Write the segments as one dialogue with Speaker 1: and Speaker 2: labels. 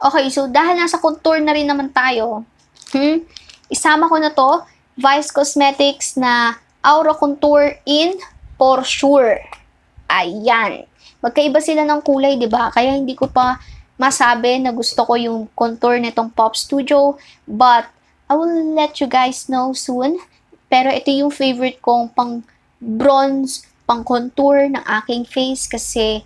Speaker 1: Okay, so dahil nasa contour na rin naman tayo, hmm, isama ko na to, Vice Cosmetics na Aura Contour in For Sure. Ayan. Magkaiba sila ng kulay, di ba? Kaya hindi ko pa masabi na gusto ko yung contour nitong Pop Studio. But, I will let you guys know soon. Pero ito yung favorite kong pang bronze, pang contour ng aking face kasi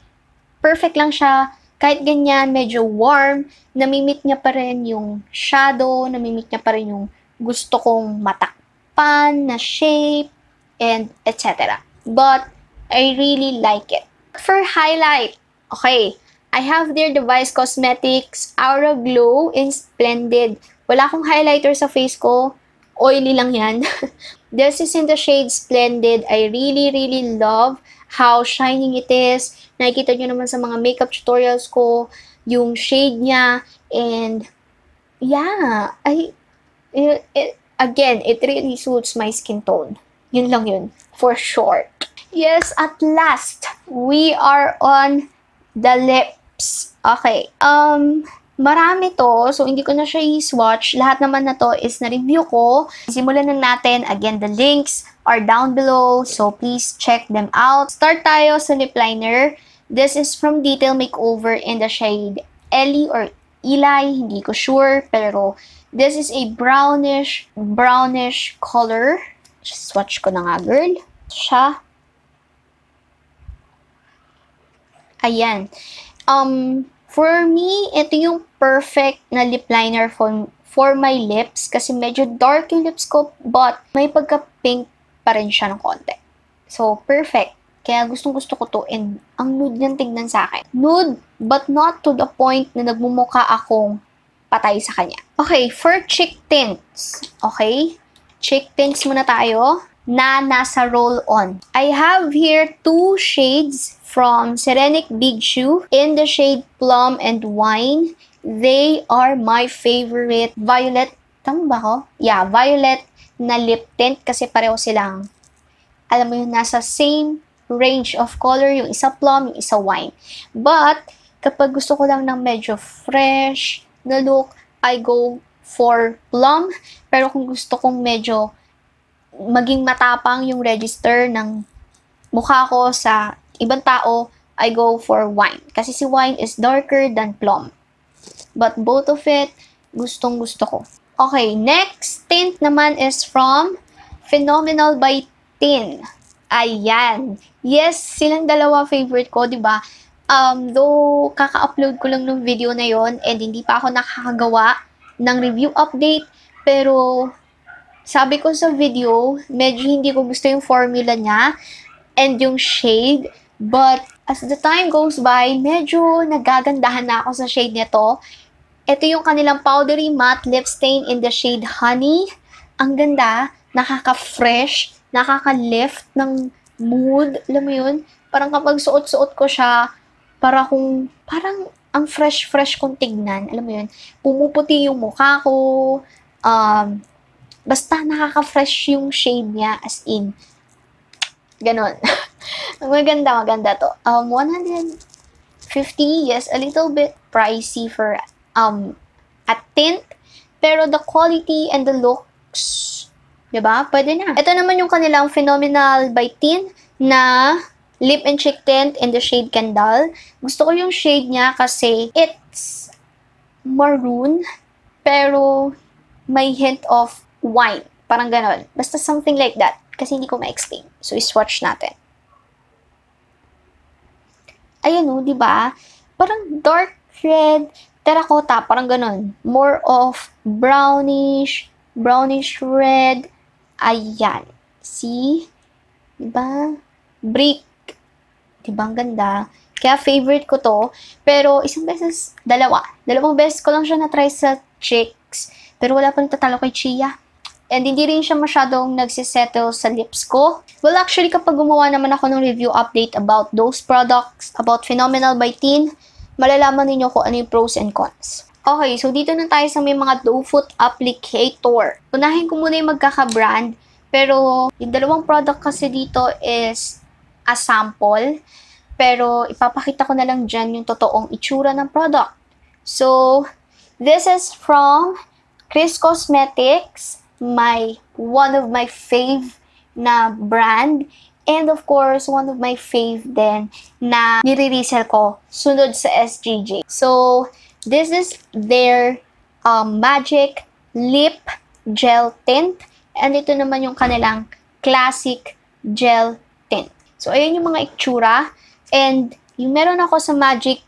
Speaker 1: perfect lang siya kahit ganyan, medyo warm, namimit niya pa rin yung shadow, namimit niya pa rin yung gusto kong matakpan na shape, and etc. But, I really like it. For highlight, okay, I have their Device Cosmetics Aura Glow in Splendid. Wala akong highlighter sa face ko. Oily lang yan. This is in the shade Splendid. I really, really love how shining it is. Nakikita nyo naman sa mga makeup tutorials ko, yung shade niya, and yeah, I, it, it, again, it really suits my skin tone. Yun lang yun, for short. Yes, at last, we are on the lips. Okay, um, marami to, so hindi ko na siya i-swatch. Lahat naman na to is na-review ko. Simulan na natin, again, the links are down below, so please check them out. Start tayo sa lip liner. This is from Detail Makeover in the shade Ellie or Eli, hindi ko sure, pero this is a brownish, brownish color. swatch ko na nga, girl. Siya. Ayan. Um, for me, ito yung perfect na lip liner for, for my lips kasi medyo dark yung lips ko, but may pagka-pink pa rin siya ng konti. So, perfect. Kaya gustong gusto ko to and ang nude niyan tignan sa akin. Nude, but not to the point na nagmumukha akong patay sa kanya. Okay, for chick tints. Okay? Chick tints muna tayo na nasa roll-on. I have here two shades from Serenic Big Shoe in the shade Plum and Wine. They are my favorite violet. Tama ba ko? Yeah, violet na lip tint kasi pareho silang, alam mo yung nasa same range of color, yung isa plum, yung isa wine. But, kapag gusto ko lang ng medyo fresh na look, I go for plum. Pero kung gusto kong medyo maging matapang yung register ng mukha ko sa ibang tao, I go for wine. Kasi si wine is darker than plum. But both of it, gustong gusto ko. Okay, next tint naman is from Phenomenal by Tin. Ayan. Yes, silang dalawa favorite ko, di ba? Um, though, kaka-upload ko lang ng video na yon and hindi pa ako nakakagawa ng review update. Pero, sabi ko sa video, medyo hindi ko gusto yung formula niya and yung shade. But, as the time goes by, medyo nagagandahan na ako sa shade nito. Ito yung kanilang powdery matte lip stain in the shade Honey. Ang ganda, nakaka-fresh, nakaka-lift ng mood. Alam mo yun? Parang kapag suot-suot ko siya, para kung, parang ang fresh-fresh kong tignan. Alam mo yun? Pumuputi yung mukha ko. Um, basta nakaka-fresh yung shade niya as in. Ganon. maganda, maganda to. Um, 150, yes, a little bit pricey for um, a tint, pero the quality and the looks, 'di ba diba? Pwede na. Ito naman yung kanilang Phenomenal by Tint na lip and cheek tint in the shade Candal. Gusto ko yung shade niya kasi it's maroon, pero may hint of wine. Parang ganon. Basta something like that. Kasi hindi ko ma-explain. So, iswatch natin. ayun o, oh, di ba? Parang dark red, terracotta, parang ganun. More of brownish, brownish red. Ayan. See? Diba? Brick. Diba? Ang ganda. Kaya favorite ko to. Pero isang beses, dalawa. Dalawang beses ko lang siya na-try sa chicks. Pero wala pa rin tatalo kay Chia. And hindi rin siya masyadong nagsisettle sa lips ko. Well, actually, kapag gumawa naman ako ng review update about those products, about Phenomenal by Teen, malalaman ninyo kung ano yung pros and cons. Okay, so dito na tayo sa may mga two-foot applicator. Unahin ko muna yung magkaka-brand, pero yung dalawang product kasi dito is a sample, pero ipapakita ko na lang dyan yung totoong itsura ng product. So, this is from Chris Cosmetics, my one of my fave na brand. And of course, one of my fave din na nire-resell ko sunod sa SJJ. So, this is their um, Magic Lip Gel Tint. And ito naman yung kanilang Classic Gel Tint. So, ayan yung mga itsura. And yung meron ako sa Magic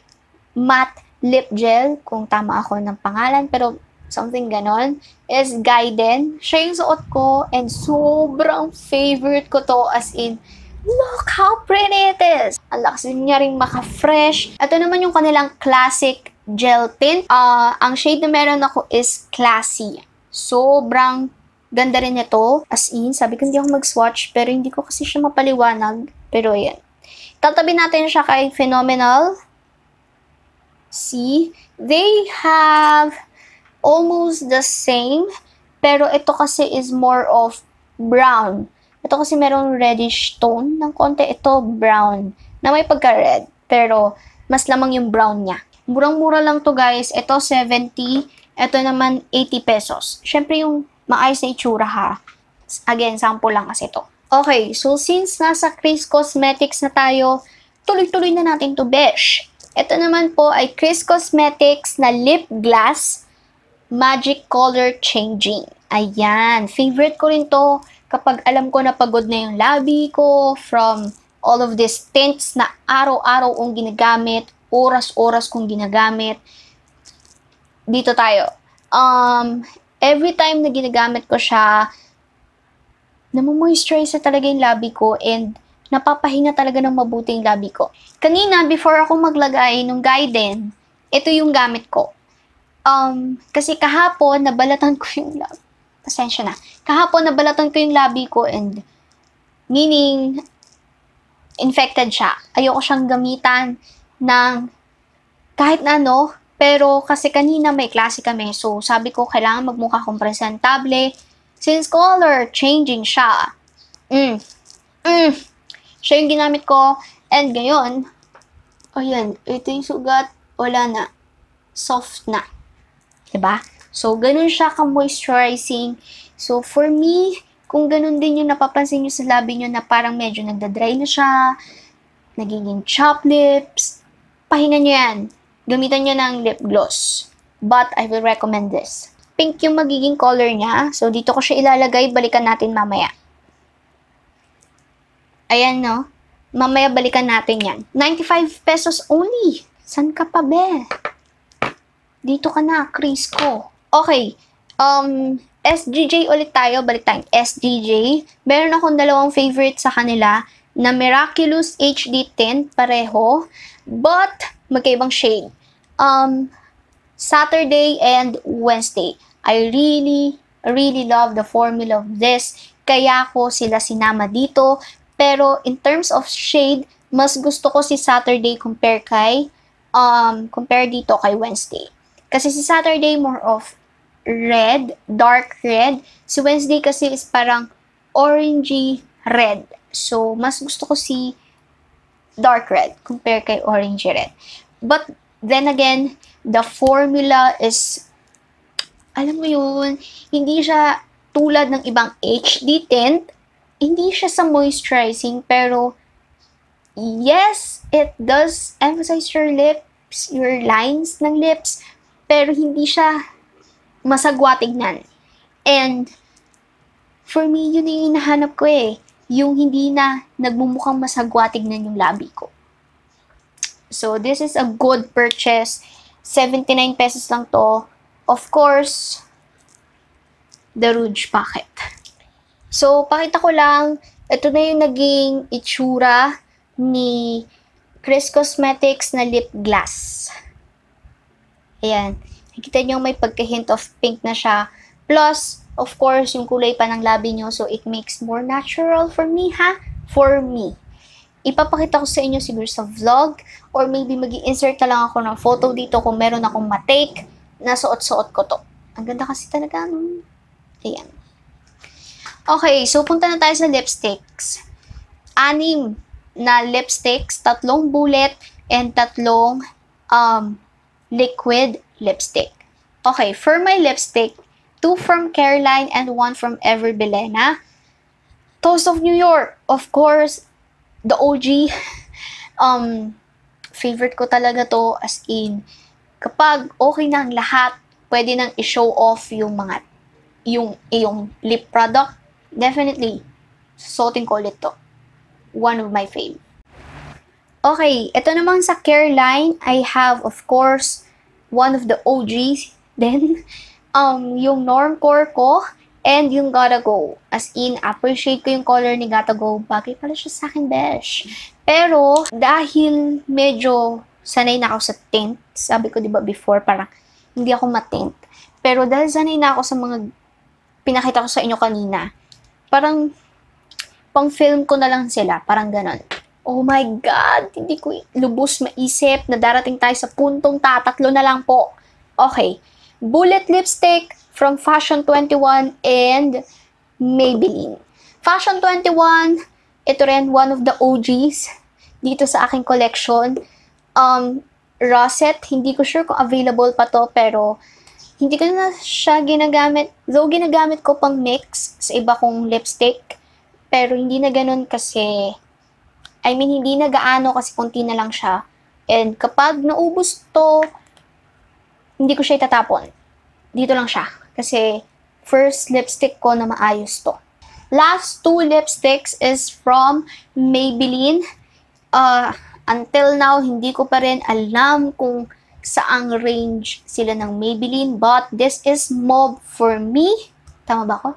Speaker 1: Matte Lip Gel, kung tama ako ng pangalan. Pero something ganon, is Gaiden. Siya yung suot ko and sobrang favorite ko to as in, look how pretty it is! Ang lakas niya rin maka-fresh. Ito naman yung kanilang classic gel tint. Uh, ang shade na meron ako is Classy. Sobrang ganda rin nito. As in, sabi ko hindi ako mag-swatch pero hindi ko kasi siya mapaliwanag. Pero ayan. Tatabi natin siya kay Phenomenal. See? They have almost the same, pero ito kasi is more of brown. Ito kasi merong reddish tone ng konti. Ito brown na may pagka-red, pero mas lamang yung brown niya. Murang-mura lang to guys. Ito 70, ito naman 80 pesos. Siyempre yung maayos na itsura ha. Again, sample lang kasi to. Okay, so since nasa Chris Cosmetics na tayo, tuloy-tuloy na natin to besh. Ito naman po ay Chris Cosmetics na lip gloss magic color changing. Ayan, favorite ko rin to kapag alam ko na pagod na yung labi ko from all of these tints na araw-araw kong ginagamit, oras-oras kong ginagamit. Dito tayo. Um, every time na ginagamit ko siya, namomoisturize na talaga yung labi ko and napapahinga talaga ng mabuti yung labi ko. Kanina, before ako maglagay ng Gaiden, ito yung gamit ko. Um, kasi kahapon, nabalatan ko yung lab. Pasensya na. Kahapon, nabalatan ko yung labi ko and meaning, infected siya. Ayoko siyang gamitan ng kahit na ano, pero kasi kanina may klase kami, so sabi ko kailangan magmukha kong presentable since color changing siya. Mm. Mm. Siya yung ginamit ko. And ngayon, ayun, ito yung sugat, wala na. Soft na. Diba? So, ganun siya ka-moisturizing. So, for me, kung ganun din yung napapansin nyo sa labi nyo na parang medyo nagda-dry na siya, nagiging chop lips, pahinga nyo yan. Gamitan nyo ng lip gloss. But, I will recommend this. Pink yung magiging color niya. So, dito ko siya ilalagay. Balikan natin mamaya. Ayan, no? Mamaya balikan natin yan. 95 pesos only. San ka pa, be? Dito ka na, Chris ko. Okay. Um, SGJ ulit tayo. Balik tayong SGJ. Meron akong dalawang favorite sa kanila na Miraculous HD Tint, pareho. But, magkaibang shade. Um, Saturday and Wednesday. I really, really love the formula of this. Kaya ko sila sinama dito. Pero in terms of shade, mas gusto ko si Saturday compare kay um, compare dito kay Wednesday. Kasi si Saturday more of red, dark red. Si Wednesday kasi is parang orangey red. So, mas gusto ko si dark red compare kay orangey red. But then again, the formula is, alam mo yun, hindi siya tulad ng ibang HD tint, hindi siya sa moisturizing, pero yes, it does emphasize your lips, your lines ng lips, pero hindi siya masagwa tignan. And, for me, yun yung hinahanap ko eh. Yung hindi na nagmumukhang masagwa tignan yung labi ko. So, this is a good purchase. 79 pesos lang to. Of course, the Rouge Packet. So, pakita ko lang, ito na yung naging itsura ni Chris Cosmetics na lip gloss. Ayan. Nakita nyo may pagka-hint of pink na siya. Plus, of course, yung kulay pa ng labi nyo. So, it makes more natural for me, ha? For me. Ipapakita ko sa inyo siguro sa vlog or maybe mag insert na lang ako ng photo dito kung meron akong matake na suot-suot ko to. Ang ganda kasi talaga, no? Ayan. Okay, so punta na tayo sa lipsticks. Anim na lipsticks, tatlong bullet, and tatlong um, liquid lipstick. Okay, for my lipstick, two from Caroline and one from Ever Belena. Toast of New York, of course, the OG. um, favorite ko talaga to as in, kapag okay na ang lahat, pwede nang i-show off yung mga, yung, yung lip product. Definitely, susotin ko ulit to. One of my faves. Okay, ito naman sa care line, I have of course one of the OGs then um yung normcore ko and yung Gotta Go. As in, appreciate ko yung color ni Gotta Go. Bagay pala siya sa akin, besh. Pero, dahil medyo sanay na ako sa tint, sabi ko, di ba, before, parang hindi ako matint. Pero dahil sanay na ako sa mga pinakita ko sa inyo kanina, parang pang film ko na lang sila, parang ganon. Oh my God, hindi ko lubos maisip na darating tayo sa puntong tatatlo na lang po. Okay, bullet lipstick from Fashion 21 and Maybelline. Fashion 21, ito rin one of the OGs dito sa aking collection. Um, Rosette, hindi ko sure kung available pa to pero hindi ko na siya ginagamit. Though ginagamit ko pang mix sa iba kong lipstick pero hindi na ganun kasi I mean, hindi na gaano kasi konti na lang siya. And kapag naubos to, hindi ko siya itatapon. Dito lang siya. Kasi first lipstick ko na maayos to. Last two lipsticks is from Maybelline. Uh, until now, hindi ko pa rin alam kung saang range sila ng Maybelline. But this is mauve for me. Tama ba ako?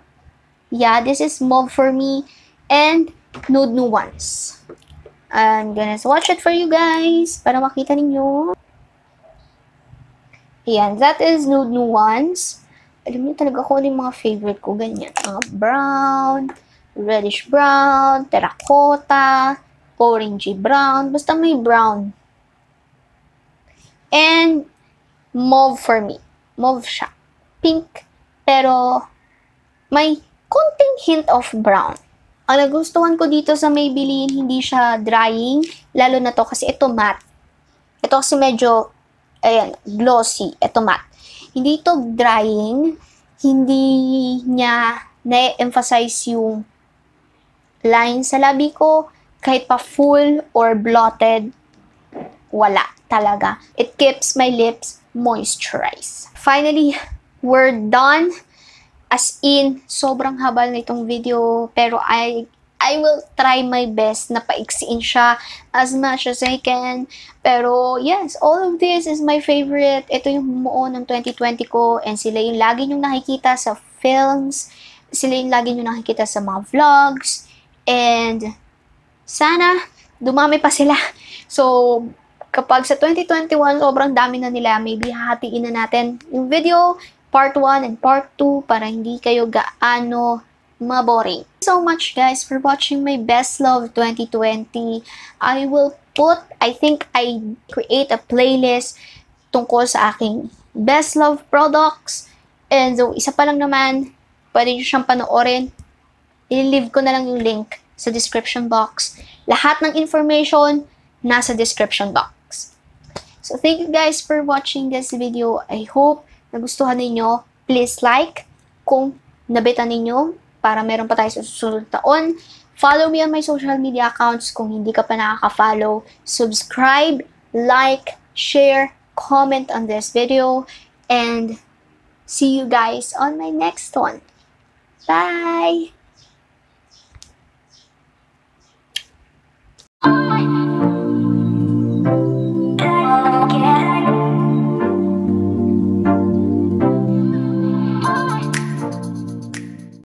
Speaker 1: Yeah, this is mauve for me. And nude nuance. I'm gonna swatch it for you guys para makita ninyo. Ayan, that is Nude Nuance. Alam niyo talaga kung ano mga favorite ko. Ganyan, mga brown, reddish brown, terracotta, orangey brown. Basta may brown. And mauve for me. Mauve siya. Pink, pero may konting hint of brown. Ang nagustuhan ko dito sa Maybelline, hindi siya drying. Lalo na to kasi ito matte. Ito kasi medyo, ayan, glossy. Ito matte. Hindi ito drying. Hindi niya na-emphasize yung line sa labi ko. Kahit pa full or blotted, wala talaga. It keeps my lips moisturized. Finally, we're done As in, sobrang haba na itong video, pero I, I will try my best na paiksiin siya as much as I can. Pero yes, all of this is my favorite. Ito yung muo ng 2020 ko and sila yung lagi nyong nakikita sa films, sila yung lagi nyong nakikita sa mga vlogs, and sana dumami pa sila. So, kapag sa 2021, sobrang dami na nila, maybe hahatiin na natin yung video, part 1 and part 2 para hindi kayo gaano maboring. So much guys for watching my best love 2020. I will put, I think I create a playlist tungkol sa aking best love products. And so isa pa lang naman, pwede nyo siyang panoorin. I-leave ko na lang yung link sa description box. Lahat ng information nasa description box. So thank you guys for watching this video. I hope nagustuhan ninyo, please like kung nabitan ninyo para meron pa tayo sa susunod taon. Follow me on my social media accounts kung hindi ka pa nakaka-follow. Subscribe, like, share, comment on this video, and see you guys on my next one. Bye!